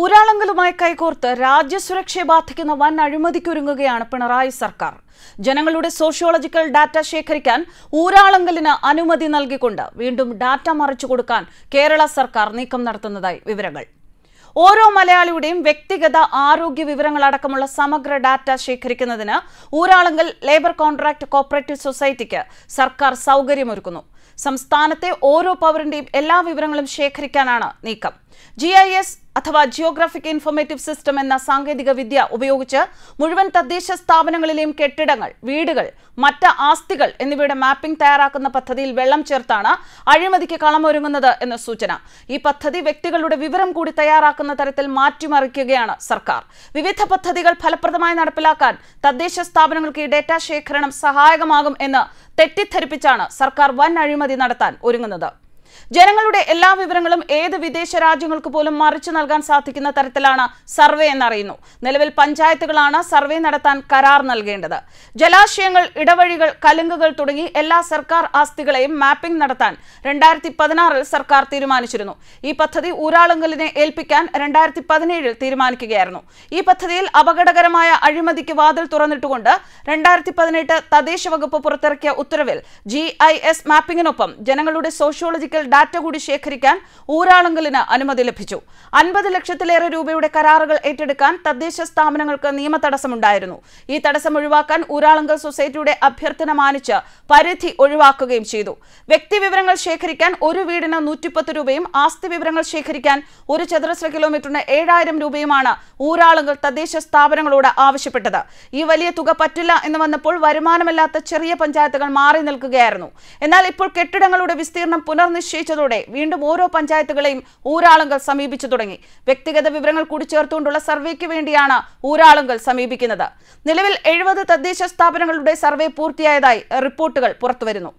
ഊരാളങ്ങളുമായി കൈകോർത്ത് രാജ്യസുരക്ഷയെ ബാധിക്കുന്ന വൻ അഴിമതിക്കൊരുങ്ങുകയാണ് പിണറായി സർക്കാർ ജനങ്ങളുടെ സോഷ്യോളജിക്കൽ ഡാറ്റ ശേഖരിക്കാൻ ഊരാളങ്കലിന് അനുമതി നൽകിക്കൊണ്ട് വീണ്ടും ഡാറ്റ മറിച്ചു കൊടുക്കാൻ കേരള സർക്കാർ നീക്കം നടത്തുന്നതായി വിവരങ്ങൾ ഓരോ മലയാളിയുടെയും വ്യക്തിഗത ആരോഗ്യ വിവരങ്ങൾ അടക്കമുള്ള സമഗ്ര ഡാറ്റ ശേഖരിക്കുന്നതിന് ഊരാളങ്കൽ ലേബർ കോൺട്രാക്ട് കോപ്പറേറ്റീവ് സൊസൈറ്റിക്ക് സർക്കാർ സൗകര്യമൊരുക്കുന്നു സംസ്ഥാനത്തെ ഓരോ പൗരന്റെയും എല്ലാ വിവരങ്ങളും ശേഖരിക്കാനാണ് നീക്കം ജി അഥവാ ജിയോഗ്രാഫിക് ഇൻഫർമേറ്റീവ് സിസ്റ്റം എന്ന സാങ്കേതിക വിദ്യ ഉപയോഗിച്ച് മുഴുവൻ തദ്ദേശ സ്ഥാപനങ്ങളിലെയും കെട്ടിടങ്ങൾ വീടുകൾ മറ്റ് ആസ്തികൾ എന്നിവയുടെ മാപ്പിംഗ് തയ്യാറാക്കുന്ന പദ്ധതിയിൽ വെള്ളം ചേർത്താണ് അഴിമതിക്ക് കളമൊരുങ്ങുന്നത് എന്ന സൂചന ഈ പദ്ധതി വ്യക്തികളുടെ വിവരം കൂടി തയ്യാറാക്കുന്ന തരത്തിൽ മാറ്റിമറിക്കുകയാണ് സർക്കാർ വിവിധ പദ്ധതികൾ ഫലപ്രദമായി നടപ്പിലാക്കാൻ തദ്ദേശ സ്ഥാപനങ്ങൾക്ക് ഈ ഡേറ്റ ശേഖരണം സഹായകമാകും എന്ന് തെറ്റിദ്ധരിപ്പിച്ചാണ് സർക്കാർ വൻ അഴിമതി നടത്താൻ ഒരുങ്ങുന്നത് ജനങ്ങളുടെ എല്ലാ വിവരങ്ങളും ഏത് വിദേശ രാജ്യങ്ങൾക്ക് പോലും മറിച്ചു നൽകാൻ സാധിക്കുന്ന തരത്തിലാണ് സർവേ എന്നറിയുന്നു നിലവിൽ പഞ്ചായത്തുകളാണ് സർവേ നടത്താൻ കരാർ നൽകേണ്ടത് ജലാശയങ്ങൾ ഇടവഴികൾ കലുങ്കുകൾ തുടങ്ങി എല്ലാ സർക്കാർ ആസ്തികളെയും മാപ്പിംഗ് നടത്താൻ രണ്ടായിരത്തി പതിനാറിൽ സർക്കാർ തീരുമാനിച്ചിരുന്നു ഈ പദ്ധതി ഊരാളുങ്കലിനെ ഏൽപ്പിക്കാൻ രണ്ടായിരത്തി പതിനേഴിൽ തീരുമാനിക്കുകയായിരുന്നു ഈ പദ്ധതിയിൽ അപകടകരമായ അഴിമതിക്ക് വാതിൽ തുറന്നിട്ടുകൊണ്ട് രണ്ടായിരത്തി പതിനെട്ട് തദ്ദേശ വകുപ്പ് പുറത്തിറക്കിയ ഉത്തരവിൽ ജി ഐ എസ് മാപ്പിംഗിനൊപ്പം ജനങ്ങളുടെ സോഷ്യോളജിക്കൽ ഡാറ്റ കൂടി ശേഖരിക്കാൻ ഊരാളുങ്കലിന് അനുമതി ലഭിച്ചു അൻപത് ലക്ഷത്തിലേറെ രൂപയുടെ കരാറുകൾ ഏറ്റെടുക്കാൻ തദ്ദേശ സ്ഥാപനങ്ങൾക്ക് നിയമ തടസ്സമുണ്ടായിരുന്നു ഈ തടസ്സം ഒഴിവാക്കാൻ ഊരാളുങ്കൽ സൊസൈറ്റിയുടെ അഭ്യർത്ഥന മാനിച്ച് പരിധി ഒഴിവാക്കുകയും ചെയ്തു വ്യക്തി വിവരങ്ങൾ ശേഖരിക്കാൻ ഒരു വീടിന് നൂറ്റിപ്പത്ത് രൂപയും ആസ്തി വിവരങ്ങൾ ശേഖരിക്കാൻ ഒരു ചതുരശ്ര കിലോമീറ്ററിന് ഏഴായിരം രൂപയുമാണ് ഊരാളുങ്കൽ തദ്ദേശ സ്ഥാപനങ്ങളോട് ആവശ്യപ്പെട്ടത് ഈ വലിയ തുക പറ്റില്ല എന്ന് വന്നപ്പോൾ വരുമാനമല്ലാത്ത ചെറിയ പഞ്ചായത്തുകൾ മാറി നിൽക്കുകയായിരുന്നു എന്നാൽ ഇപ്പോൾ കെട്ടിടങ്ങളുടെ വിസ്തീർണം പുനർനിശ്ചയം നിശ്ചയിച്ചതോടെ വീണ്ടും ഓരോ പഞ്ചായത്തുകളെയും ഊരാളുങ്കൽ സമീപിച്ചു തുടങ്ങി വ്യക്തിഗത വിവരങ്ങൾ കൂടി ചേർത്തുകൊണ്ടുള്ള സർവേക്ക് വേണ്ടിയാണ് ഊരാളുങ്കൽ സമീപിക്കുന്നത് നിലവിൽ എഴുപത് തദ്ദേശ സ്ഥാപനങ്ങളുടെ സർവേ പൂർത്തിയായതായി റിപ്പോർട്ടുകൾ പുറത്തുവരുന്നു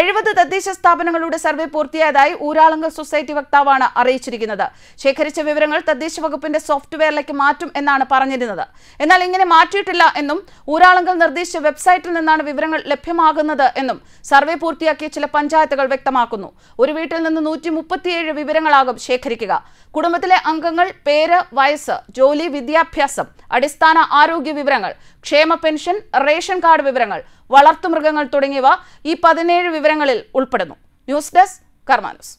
എഴുപത് തദ്ദേശ സ്ഥാപനങ്ങളുടെ സർവേ പൂർത്തിയായതായി ഊരാളങ്കർ സൊസൈറ്റി വക്താവാണ് അറിയിച്ചിരിക്കുന്നത് ശേഖരിച്ച വിവരങ്ങൾ തദ്ദേശ വകുപ്പിന്റെ സോഫ്റ്റ്വെയറിലേക്ക് മാറ്റും എന്നാണ് പറഞ്ഞിരുന്നത് എന്നാൽ ഇങ്ങനെ മാറ്റിയിട്ടില്ല എന്നും ഊരാളങ്കൽ നിർദ്ദേശിച്ച വെബ്സൈറ്റിൽ നിന്നാണ് വിവരങ്ങൾ ലഭ്യമാകുന്നത് എന്നും സർവേ പൂർത്തിയാക്കിയ ചില പഞ്ചായത്തുകൾ വ്യക്തമാക്കുന്നു ഒരു വീട്ടിൽ നിന്ന് നൂറ്റി മുപ്പത്തിയേഴ് വിവരങ്ങളാകും ശേഖരിക്കുക കുടുംബത്തിലെ അംഗങ്ങൾ പേര് വയസ്സ് ജോലി വിദ്യാഭ്യാസം അടിസ്ഥാന ആരോഗ്യ വിവരങ്ങൾ ക്ഷേമ പെൻഷൻ റേഷൻ കാർഡ് വിവരങ്ങൾ വളർത്തുമൃഗങ്ങൾ തുടങ്ങിയവ ഈ പതിനേഴ് വിവരങ്ങളിൽ ഉൾപ്പെടുന്നു ന്യൂസ് ഡെസ്ക് കർമാനുസ്